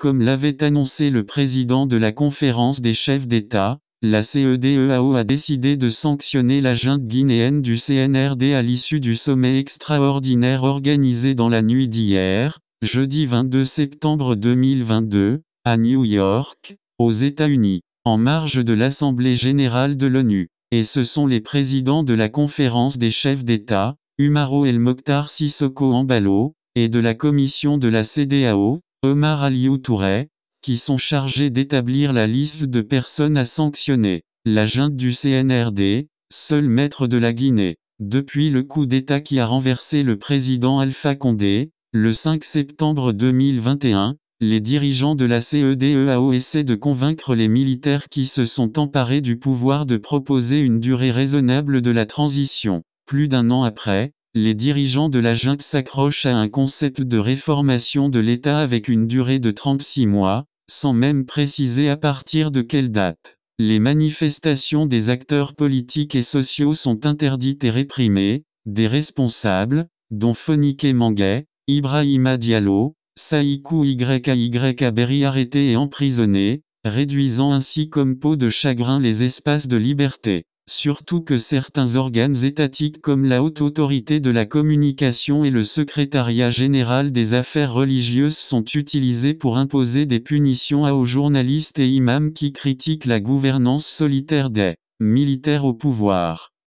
Comme l'avait annoncé le président de la conférence des chefs d'État, la CEDEAO a décidé de sanctionner la junte guinéenne du CNRD à l'issue du sommet extraordinaire organisé dans la nuit d'hier, jeudi 22 septembre 2022, à New York, aux États-Unis, en marge de l'Assemblée générale de l'ONU. Et ce sont les présidents de la conférence des chefs d'État, Umaro El Mokhtar Sissoko Ambalo, et de la commission de la Cedeao. Omar Aliou Touré, qui sont chargés d'établir la liste de personnes à sanctionner. La junte du CNRD, seul maître de la Guinée. Depuis le coup d'État qui a renversé le président Alpha Condé, le 5 septembre 2021, les dirigeants de la CEDEAO essaient de convaincre les militaires qui se sont emparés du pouvoir de proposer une durée raisonnable de la transition. Plus d'un an après, les dirigeants de la junte s'accrochent à un concept de réformation de l'État avec une durée de 36 mois, sans même préciser à partir de quelle date. Les manifestations des acteurs politiques et sociaux sont interdites et réprimées, des responsables, dont Fonike Manguet, Ibrahima Diallo, Saïkou YAY arrêtés et emprisonnés, réduisant ainsi comme peau de chagrin les espaces de liberté surtout que certains organes étatiques comme la Haute Autorité de la Communication et le Secrétariat Général des Affaires Religieuses sont utilisés pour imposer des punitions à aux journalistes et imams qui critiquent la gouvernance solitaire des militaires au pouvoir.